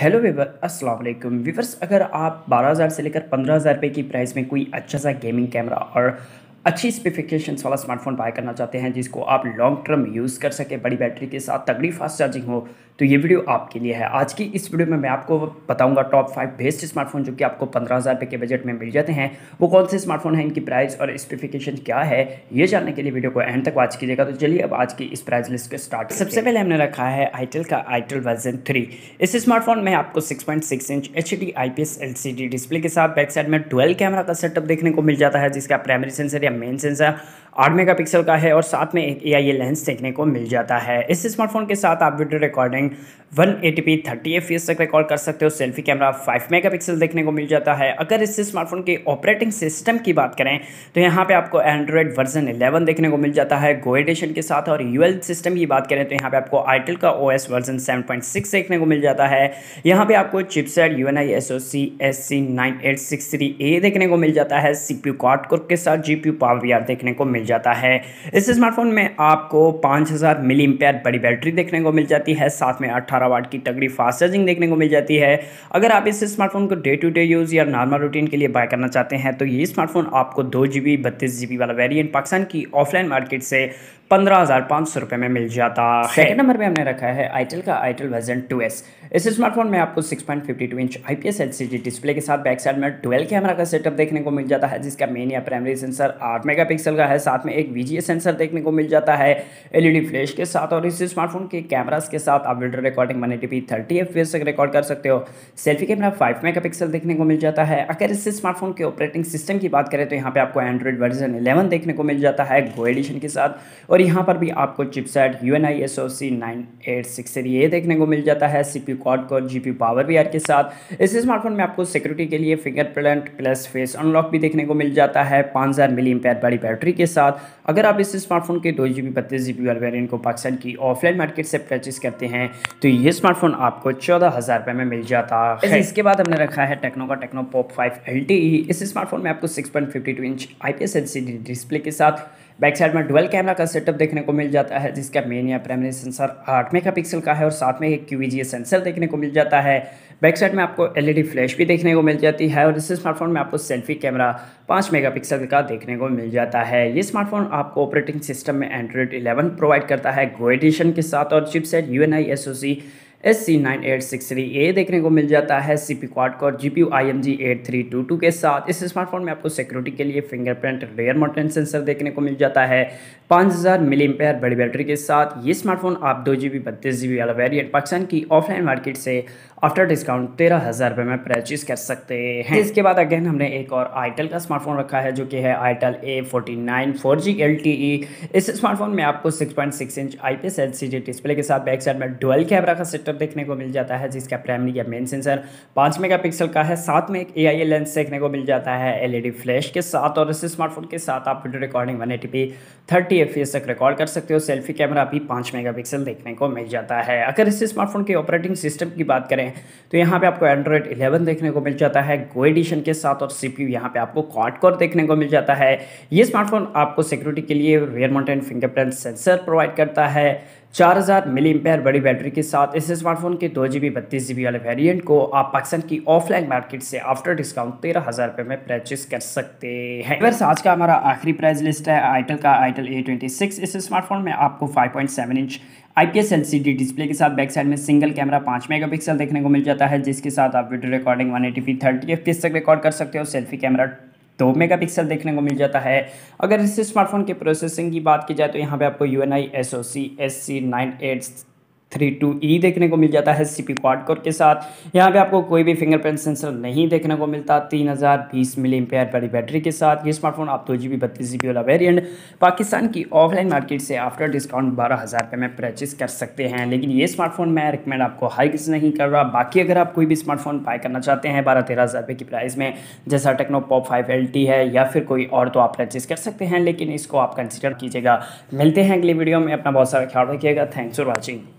hello Weaver अस्सलाम वालेकुम viewers अगर आप 12000 से लेकर 15000 रुपये की प्राइस में कोई अच्छा सा गेमिंग कैमरा और अच्छी स्पेसिफिकेशंस वाला स्मार्टफोन बाय करना चाहते हैं जिसको आप लॉन्ग टर्म यूज़ कर सके बड़ी बैटरी के साथ तगड़ी फास्ट चार्जिंग हो तो ये वीडियो आपके लिए है आज की इस वीडियो में मैं आपको बताऊंगा टॉप फाइव बेस्ट स्मार्टफोन जो कि आपको पंद्रह हज़ार के बजट में मिल जाते हैं वो कौन से स्मार्टफोन हैं इनकी प्राइस और स्पेसिफिकेशन क्या है ये जानने के लिए वीडियो को एंड तक वॉच कीजिएगा तो चलिए अब आज की इस प्राइस लिस्ट को स्टार्ट सबसे पहले हमने रखा है आईटेल का आईटेल वर्जन थ्री इस स्मार्टफोन में आपको six point six inch H D I P S L C D display के साथ बैक साइड में ट्वेल्व कैमरा का सेटअप देखने को मिल जाता है जिसका प्राइमरी सेंसर या mentions आठ मेगा पिक्सल का है और साथ में एक ए आई लेंस देखने को मिल जाता है इस स्मार्टफोन के साथ आप video recording one eighty P thirty F तक रिकॉर्ड कर सकते हो selfie camera five mega pixel देखने को मिल जाता है अगर इस स्मार्टफोन के ऑपरेटिंग सिस्टम की बात करें तो यहाँ पर आपको एंड्रॉयड वर्जन इलेवन देखने को मिल जाता है गो एडिशन के साथ और यू सिस्टम की बात करें तो यहाँ पर आपको आईटेल का ओ वर्जन सेवन देखने को मिल जाता है यहाँ पर आपको chipset U N I S O C S C nine eight six three A देखने को मिल जाता है सी पी यू के साथ जी पी यू पावर देखने को मिल जाता है इस स्मार्टफोन में आपको 5000 हज़ार मिली एम्पेयर बड़ी बैटरी देखने को मिल जाती है साथ में 18 वाट की तगड़ी फास्ट चार्जिंग देखने को मिल जाती है अगर आप इस स्मार्टफोन को डे टू डे यूज़ या नॉर्मल रूटीन के लिए बाय करना चाहते हैं तो ये स्मार्टफोन आपको दो जी बी वाला वेरियंट पाकिस्तान की ऑफलाइन मार्केट से पंद्रह हज़ार पाँच सौ रुपये में मिल जाता है सेकंड नंबर पे हमने रखा है आईटेल का आईटेल वर्जन 2S इस स्मार्टफोन में आपको 6.52 इंच आईपीएस एलसीडी डिस्प्ले के साथ बैक साइड में ट्वेल्व कैमरा का सेटअप देखने को मिल जाता है जिसका मेन या प्राइमरी सेंसर 8 मेगापिक्सल का है साथ में एक वी सेंसर देखने को मिल जाता है एलईडी फ्लैश e के साथ और इस स्मार्टफोन के कैमराज के साथ आप video recording one eighty thirty F तक रिकॉर्ड कर सकते हो सेल्फी कैमरा फाइव मेगा देखने को मिल जाता है अगर इस स्मार्टफोन के ऑपरेटिंग सिस्टम की बात करें तो यहाँ पर आपको एंड्रॉइड वर्जन इलेवन देखने को मिल जाता है गो एडिशन के साथ और यहाँ पर भी आपको chipset U N I S O C nine eight six three ये देखने को मिल जाता है सी पी कॉड को G P power V R के साथ इस स्मार्टफोन में आपको सिक्योरिटी के लिए फिंगरप्रिंट प्लस फेस अनलॉक भी देखने को मिल जाता है पाँच हज़ार मिली एम्पेयर बड़ी बैटरी के साथ अगर आप इस स्मार्टफोन के दो जी बी बत्तीस जी बी वाले वेरियंट को पाकिस्तान की ऑफलाइन मार्केट से परचेज करते हैं तो ये स्मार्टफोन आपको चौदह हज़ार रुपये में मिल जाता है इसके बाद हमने रखा है टेक्नो का Tecno pop five L T E इस स्मार्टफोन में आपको six point fifty two inch I P S L C D display के साथ बैक साइड में डुअल कैमरा का सेटअप देखने को मिल जाता है जिसका मेन या प्राइमरी सेंसर आठ मेगा का है और साथ में एक क्यू सेंसर देखने को मिल जाता है बैक साइड में आपको एलईडी फ्लैश e भी देखने को मिल जाती है और इस स्मार्टफोन में आपको सेल्फी कैमरा पाँच मेगापिक्सल का देखने को मिल जाता है ये स्मार्टफोन आपको ऑपरेटिंग सिस्टम में एंड्रॉइड इलेवन प्रोवाइड करता है गो एडिशन के साथ और chipset U N I S O C S C nine eight six three A देखने को मिल जाता है C P quad core G P U I M G eight three two two के साथ इस स्मार्टफोन में आपको सिक्योरिटी के लिए फिंगरप्रिंट रेयर मोटेंट सेंसर देखने को मिल जाता है पाँच हज़ार मिली एम्पेयर बड़ी बैटरी के साथ ये स्मार्टफोन आप दो जी बी बत्तीस जी बी वाला वेरियंट पाकिस्तान की ऑफलाइन मार्केट से आफ्टर डिस्काउंट तेरह हज़ार रुपये में परचेज कर सकते हैं इसके बाद अगेन हमने एक और आईटेल का स्मार्टफोन रखा है जो कि है itel A forty nine four G L T E इस स्मार्टफोन में आपको six point six inch I P S L C G display के साथ बैक साइड में डुअल कैमरा का सेटअप देखने को मिल जाता है जिसका प्राइमरी या मेन सेंसर पाँच मेगापिक्सल का है साथ में एक ए आई लेंस देखने को मिल जाता है एलईडी फ्लैश e के साथ और इस स्मार्टफोन के साथ आप video recording one eighty P thirty F तक रिकॉर्ड कर सकते हो सेल्फी कैमरा भी पाँच मेगापिक्सल देखने को मिल जाता है अगर इस स्मार्टफोन के ऑपरेटिंग सिस्टम की बात करें तो यहाँ पर आपको एंड्रॉयड इलेवन देखने को मिल जाता है गो एडिशन के साथ और सी सीपीयू यहाँ आपको कॉट कॉर देखने को मिल जाता है ये स्मार्टफोन आपको सिक्योरिटी के लिए rear mountain fingerprint sensor provide करता है चार हज़ार मिली एम्पेयर बड़ी बैटरी के साथ इस स्मार्टफोन के दो जी बी बत्तीस जी बी वाले वेरिएंट को आप पाकिस्तान की ऑफलाइन मार्केट से आफ्टर डिस्काउंट तेरह हज़ार रुपये में परचेस कर सकते हैं वर्ष आज का हमारा आखिरी प्राइस लिस्ट है आइटल का आइटल ए ट्वेंटी सिक्स इस स्मार्टफोन में आपको five point seven inch I P S C D display के साथ बैक साइड में सिंगल कैमरा पाँच पिक्सल देखने को मिल जाता है जिसके साथ आप video recording one eighty thirty F तक रिकॉर्ड कर सकते हो सेल्फी कैमरा दो पिक्सल देखने को मिल जाता है अगर इस स्मार्टफोन के प्रोसेसिंग की बात की जाए तो यहाँ पे आपको U N I S O C S C nine eight three two E देखने को मिल जाता है सी पी क्वाडकोर के साथ यहाँ पे आपको कोई भी फिंगरप्रिंट सेंसर नहीं देखने को मिलता तीन हज़ार बीस मिली एम्पेयर वाली बैटरी के साथ ये स्मार्टफोन आप दो जी बी बत्तीस जी बी वाला वेरियंट पाकिस्तान की ऑफलाइन मार्केट से आफ्टर डिस्काउंट बारह हज़ार रुपये में परचेस कर सकते हैं लेकिन ये स्मार्टफोन मैं रिकमेंड आपको हाई किस नहीं कर रहा बाकी अगर आप कोई भी स्मार्टफोन बाय करना चाहते हैं बारह तेरह हज़ार रुपये की प्राइस में जैसा टेक्नो पॉप फाइव एल है या फिर कोई और तो आप परचेस कर सकते हैं लेकिन इसको आप कंसिडर कीजिएगा मिलते हैं अगली वीडियो में अपना बहुत सारा ख्याल रखिएगा थैंक्स फॉर वॉचिंग